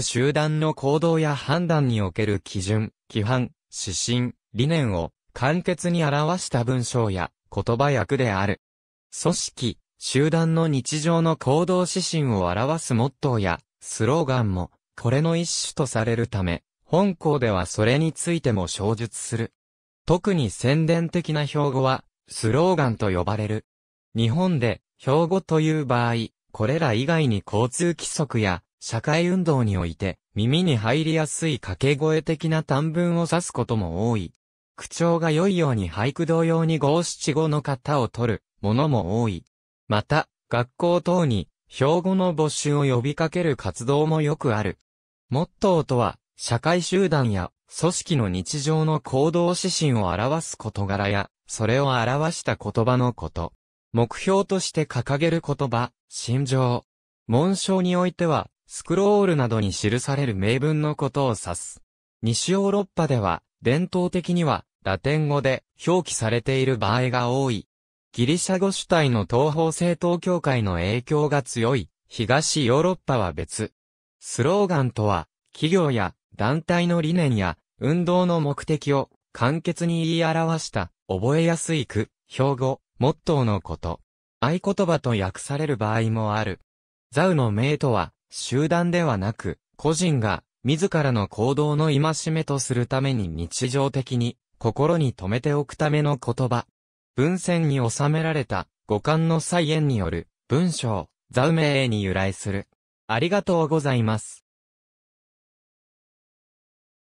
集団の行動や判断における基準、規範、指針、理念を簡潔に表した文章や言葉訳である。組織、集団の日常の行動指針を表すモットーやスローガンもこれの一種とされるため、本校ではそれについても詳述する。特に宣伝的な標語はスローガンと呼ばれる。日本で標語という場合、これら以外に交通規則や社会運動において、耳に入りやすい掛け声的な短文を指すことも多い。口調が良いように俳句同様に五七五の型を取るものも多い。また、学校等に、標語の募集を呼びかける活動もよくある。モットーとは、社会集団や組織の日常の行動指針を表す事柄や、それを表した言葉のこと。目標として掲げる言葉、心情。文章においては、スクロールなどに記される名文のことを指す。西ヨーロッパでは、伝統的には、ラテン語で表記されている場合が多い。ギリシャ語主体の東方正統教会の影響が強い、東ヨーロッパは別。スローガンとは、企業や団体の理念や運動の目的を簡潔に言い表した、覚えやすい句、標語、モットーのこと。合言葉と訳される場合もある。ザウの名とは、集団ではなく、個人が自らの行動の戒めとするために日常的に心に留めておくための言葉。文献に収められた五感の再演による文章、ザウメーに由来する。ありがとうございます。